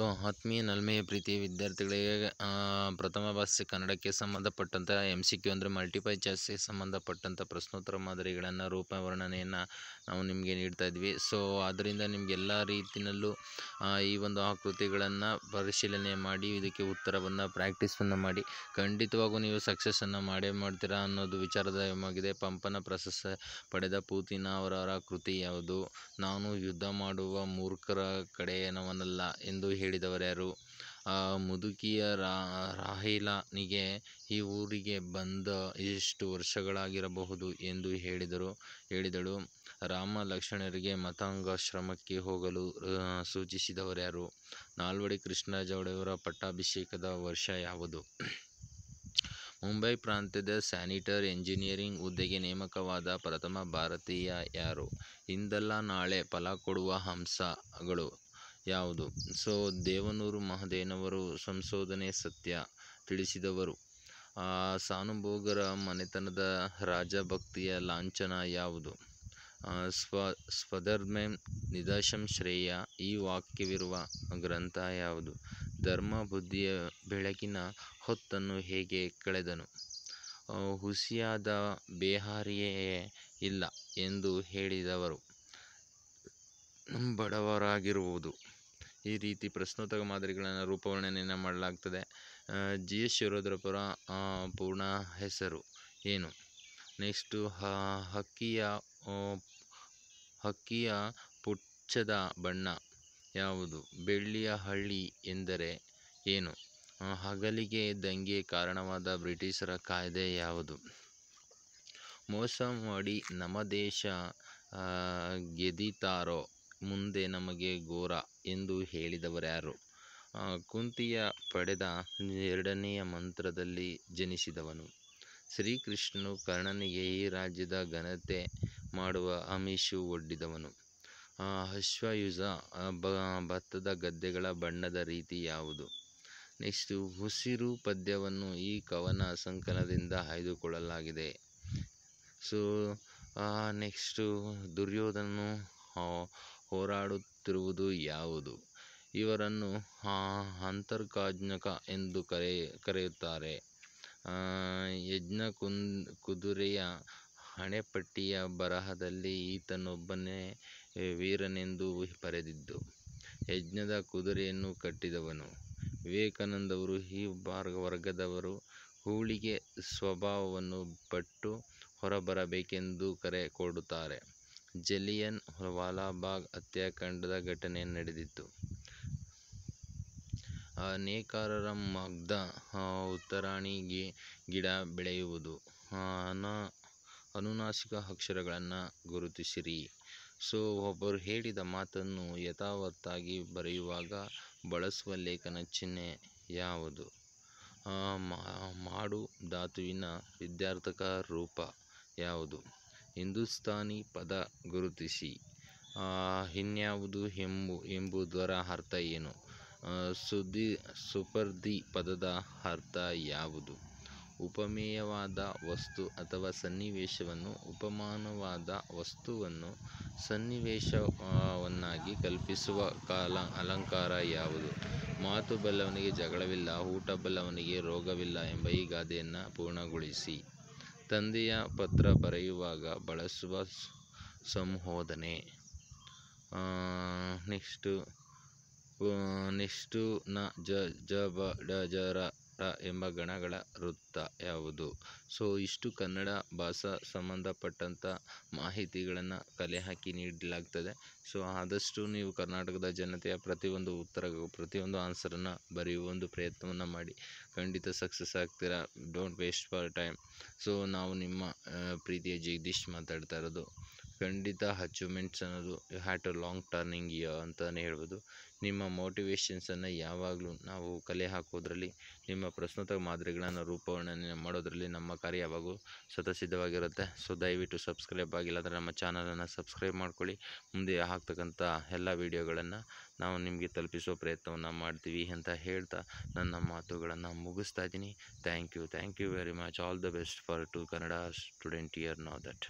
So ಆತ್ಮೀಯ ನಲ್ಮೆಯ ಪ್ರೀತಿ ವಿದ್ಯಾರ್ಥಿಗಳಿಗೆ ಪ್ರಥಮ ಭಾಷೆ ಕನ್ನಡಕ್ಕೆ ಸಂಬಂಧಪಟ್ಟಂಥ ಎಮ್ ಸಿ ಕ್ಯೂ ಅಂದರೆ ಮಲ್ಟಿಪೈ ಚಾಯ್ಸ್ಗೆ ಸಂಬಂಧಪಟ್ಟಂಥ ಪ್ರಶ್ನೋತ್ತರ ಮಾದರಿಗಳನ್ನು ರೂಪ ವರ್ಣನೆಯನ್ನು ನಾವು ನಿಮಗೆ ನೀಡ್ತಾ ಇದ್ವಿ ಸೊ ಆದ್ದರಿಂದ ನಿಮಗೆಲ್ಲ ರೀತಿಯಲ್ಲೂ ಈ ಒಂದು ಆಕೃತಿಗಳನ್ನು ಪರಿಶೀಲನೆ ಮಾಡಿ ಇದಕ್ಕೆ ಉತ್ತರವನ್ನು ಪ್ರಾಕ್ಟೀಸನ್ನು ಮಾಡಿ ಖಂಡಿತವಾಗೂ ನೀವು ಸಕ್ಸಸ್ಸನ್ನು ಮಾಡೇ ಮಾಡ್ತೀರಾ ಅನ್ನೋದು ವಿಚಾರದಾಯವಾಗಿದೆ ಪಂಪನ ಪ್ರಶಸ್ತ ಪಡೆದ ಪೂತಿನ ಅವರವರ ಕೃತಿ ಯಾವುದು ನಾನು ಯುದ್ಧ ಮಾಡುವ ಮೂರ್ಖರ ಕಡೆ ಕಡೆಯನವನಲ್ಲ ಎಂದು ಹೇಳಿ ಯಾರು ಆ ಮುದುಕಿಯ ರಾಹಿಲನಿಗೆ ಈ ಊರಿಗೆ ಬಂದ ಇಷ್ಟು ವರ್ಷಗಳಾಗಿರಬಹುದು ಎಂದು ಹೇಳಿದರು ಹೇಳಿದಳು ರಾಮ ಲಕ್ಷ್ಮಣರಿಗೆ ಮತಾಂಗಾಶ್ರಮಕ್ಕೆ ಹೋಗಲು ಸೂಚಿಸಿದವರ್ಯಾರು ನಾಲ್ವಡಿ ಕೃಷ್ಣಜವಡೆಯವರ ಪಟ್ಟಾಭಿಷೇಕದ ವರ್ಷ ಯಾವುದು ಮುಂಬೈ ಪ್ರಾಂತ್ಯದ ಸ್ಯಾನಿಟರ್ ಎಂಜಿನಿಯರಿಂಗ್ ಹುದ್ದೆಗೆ ನೇಮಕವಾದ ಪ್ರಥಮ ಭಾರತೀಯ ಯಾರು ಇಂದಲ್ಲ ನಾಳೆ ಫಲ ಕೊಡುವ ಹಂಸಗಳು ಯಾವುದು ಸೊ ದೇವನೂರು ಮಹದೇನವರು ಸಂಶೋಧನೆ ಸತ್ಯ ತಿಳಿಸಿದವರು ಸಾನುಭೋಗರ ಮನೆತನದ ರಾಜಭಕ್ತಿಯ ಲಾಂಛನ ಯಾವುದು ಸ್ವ ಸ್ವಧರ್ಮೆ ನಿದರ್ಶಂ ಶ್ರೇಯ ಈ ವಾಕ್ಯವಿರುವ ಗ್ರಂಥ ಯಾವುದು ಧರ್ಮ ಬುದ್ಧಿಯ ಬೆಳಕಿನ ಹೊತ್ತನ್ನು ಹೇಗೆ ಕಳೆದನು ಹುಸಿಯಾದ ಬೇಹಾರಿಯೇ ಇಲ್ಲ ಎಂದು ಹೇಳಿದವರು ಬಡವರಾಗಿರುವುದು ಈ ರೀತಿ ಪ್ರಶ್ನೋತ್ತರ ಮಾದರಿಗಳನ್ನು ರೂಪವರ್ಣನೆಯನ್ನು ಮಾಡಲಾಗ್ತದೆ ಜಿ ಎಸ್ ಶಿವರುದ್ರಪುರ ಪೂರ್ಣ ಹೆಸರು ಏನು ನೆಕ್ಸ್ಟು ಹಕ್ಕಿಯ ಹಕ್ಕಿಯ ಪುಚ್ಚದ ಬಣ್ಣ ಯಾವುದು ಬೆಳ್ಳಿಯ ಹಳ್ಳಿ ಎಂದರೆ ಏನು ಹಗಲಿಗೆ ದಂಗೆ ಕಾರಣವಾದ ಬ್ರಿಟಿಷರ ಕಾಯ್ದೆ ಯಾವುದು ಮೋಸ ಮಾಡಿ ನಮ್ಮ ದೇಶ ಗೆದಿತಾರೋ ಮುಂದೆ ನಮಗೆ ಘೋರ ಎಂದು ಹೇಳಿದವರ್ಯಾರು ಕುಂತಿಯ ಪಡೆದ ಎರಡನೆಯ ಮಂತ್ರದಲ್ಲಿ ಜನಿಸಿದವನು ಶ್ರೀಕೃಷ್ಣನು ಕರ್ಣನಿಗೆ ಈ ರಾಜ್ಯದ ಘನತೆ ಮಾಡುವ ಅಮಿಷು ಒಡ್ಡಿದವನು ಅಶ್ವಯುಜ ಬ ಭತ್ತದ ಗದ್ದೆಗಳ ಬಣ್ಣದ ರೀತಿ ಯಾವುದು ನೆಕ್ಸ್ಟು ಉಸಿರು ಪದ್ಯವನ್ನು ಈ ಕವನ ಸಂಕಲನದಿಂದ ಆಯ್ದುಕೊಳ್ಳಲಾಗಿದೆ ಸೊ ನೆಕ್ಸ್ಟು ದುರ್ಯೋಧನನು ಹೋರಾಡುತ್ತಿರುವುದು ಯಾವುದು ಇವರನ್ನು ಅಂತರ್ಕಾಜ್ಞಕ ಎಂದು ಕರೆ ಕರೆಯುತ್ತಾರೆ ಯಜ್ಞ ಕುನ್ ಕುದುರೆಯ ಹಣೆಪಟ್ಟಿಯ ಬರಹದಲ್ಲಿ ಈತನೊಬ್ಬನೇ ವೀರನೆಂದು ಬರೆದಿದ್ದು ಯಜ್ಞದ ಕುದುರೆಯನ್ನು ಕಟ್ಟಿದವನು ವಿವೇಕಾನಂದವರು ಈ ವರ್ಗದವರು ಹೂಳಿಗೆ ಸ್ವಭಾವವನ್ನು ಪಟ್ಟು ಹೊರಬರಬೇಕೆಂದು ಕರೆ ಕೊಡುತ್ತಾರೆ ಜಲಿಯನ್ ವಾಲಾಬಾಗ್ ಹತ್ಯಾಕಾಂಡದ ಘಟನೆ ನಡೆದಿತ್ತು. ನೇಕಾರರ ಮಗ್ಧ ಉತ್ತರಾಣಿಗೆ ಗಿಡ ಬೆಳೆಯುವುದು. ಅನುನಾಸಿಕ ಅಕ್ಷರಗಳನ್ನು ಗುರುತಿಸಿರಿ. ಸೊ ಒಬ್ಬರು ಹೇಳಿದ ಮಾತನ್ನು ಯಥಾವತ್ತಾಗಿ ಬರೆಯುವಾಗ ಬಳಸುವ ಲೇಖನ ಚಿಹ್ನೆ ಯಾವುದು? ಮಾಡು ಧಾತುವಿನ ವಿದ್ಯಾರ್ಥಕ ರೂಪ ಯಾವುದು? ಹಿಂದೂಸ್ತಾನಿ ಪದ ಗುರುತಿಸಿ ಇನ್ಯಾವುದು ಎಂಬು ಎಂಬುದರ ಅರ್ಥ ಏನು ಸುದ್ದಿ ಸುಪರ್ದಿ ಪದದ ಅರ್ಥ ಯಾವುದು ಉಪಮೇಯವಾದ ವಸ್ತು ಅಥವಾ ಸನ್ನಿವೇಶವನ್ನು ಉಪಮಾನವಾದ ವಸ್ತುವನ್ನು ಸನ್ನಿವೇಶವನ್ನಾಗಿ ಕಲ್ಪಿಸುವ ಕಾಲ ಅಲಂಕಾರ ಯಾವುದು ಮಾತು ಬಲ್ಲವನಿಗೆ ಜಗಳವಿಲ್ಲ ಊಟ ಬಲ್ಲವನಿಗೆ ರೋಗವಿಲ್ಲ ಎಂಬ ಈ ಗಾದೆಯನ್ನು ಪೂರ್ಣಗೊಳಿಸಿ ತಂದೆಯ ಪತ್ರ ಬರೆಯುವಾಗ ಬಳಸುವ ಸಂಬೋಧನೆ ನೆಕ್ಸ್ಟು ನೆಕ್ಸ್ಟು ನ ಜ ಜ ಬ ಡ ಜ ಎಂಬ ಗಣಗಳ ವೃತ್ತ ಯಾವುದು ಸೊ ಇಷ್ಟು ಕನ್ನಡ ಭಾಷಾ ಸಂಬಂಧಪಟ್ಟಂಥ ಮಾಹಿತಿಗಳನ್ನು ಕಲೆ ಹಾಕಿ ನೀಡಲಾಗ್ತದೆ ಸೊ ಆದಷ್ಟು ನೀವು ಕರ್ನಾಟಕದ ಜನತೆಯ ಪ್ರತಿಯೊಂದು ಉತ್ತರ ಪ್ರತಿಯೊಂದು ಆನ್ಸರನ್ನು ಬರೆಯುವ ಒಂದು ಪ್ರಯತ್ನವನ್ನು ಮಾಡಿ ಖಂಡಿತ ಸಕ್ಸಸ್ ಆಗ್ತೀರಾ don't waste for time so ನಾವು ನಿಮ್ಮ ಪ್ರೀತಿಯ ಜಗದೀಶ್ ಮಾತಾಡ್ತಾ ಇರೋದು ಖಂಡಿತ ಅಚೀವ್ಮೆಂಟ್ಸ್ ಅನ್ನೋದು you had a long turning year ಅಂತಲೇ ಹೇಳ್ಬೋದು ನಿಮ್ಮ ಮೋಟಿವೇಶನ್ಸನ್ನು ಯಾವಾಗಲೂ ನಾವು ಕಲೆ ಹಾಕೋದ್ರಲ್ಲಿ ನಿಮ್ಮ ಪ್ರಶ್ನೋತ್ತರ ಮಾದರಿಗಳನ್ನು ರೂಪವರ್ಣನೆ ಮಾಡೋದರಲ್ಲಿ ನಮ್ಮ ಕಾರ್ಯ ಯಾವಾಗೂ ಸಿದ್ಧವಾಗಿರುತ್ತೆ ಸೊ ದಯವಿಟ್ಟು ಸಬ್ಸ್ಕ್ರೈಬ್ ಆಗಿಲ್ಲ ಅಂದರೆ ನಮ್ಮ ಚಾನಲನ್ನು ಸಬ್ಸ್ಕ್ರೈಬ್ ಮಾಡ್ಕೊಳ್ಳಿ ಮುಂದೆ ಹಾಕ್ತಕ್ಕಂಥ ಎಲ್ಲ ವೀಡಿಯೋಗಳನ್ನು ನಾವು ನಿಮಗೆ ತಲುಪಿಸೋ ಪ್ರಯತ್ನವನ್ನು ಮಾಡ್ತೀವಿ ಅಂತ ಹೇಳ್ತಾ ನನ್ನ ಮಾತುಗಳನ್ನು ಮುಗಿಸ್ತಾ ಇದ್ದೀನಿ thank you thank you very much all the best for to Kannada student year know that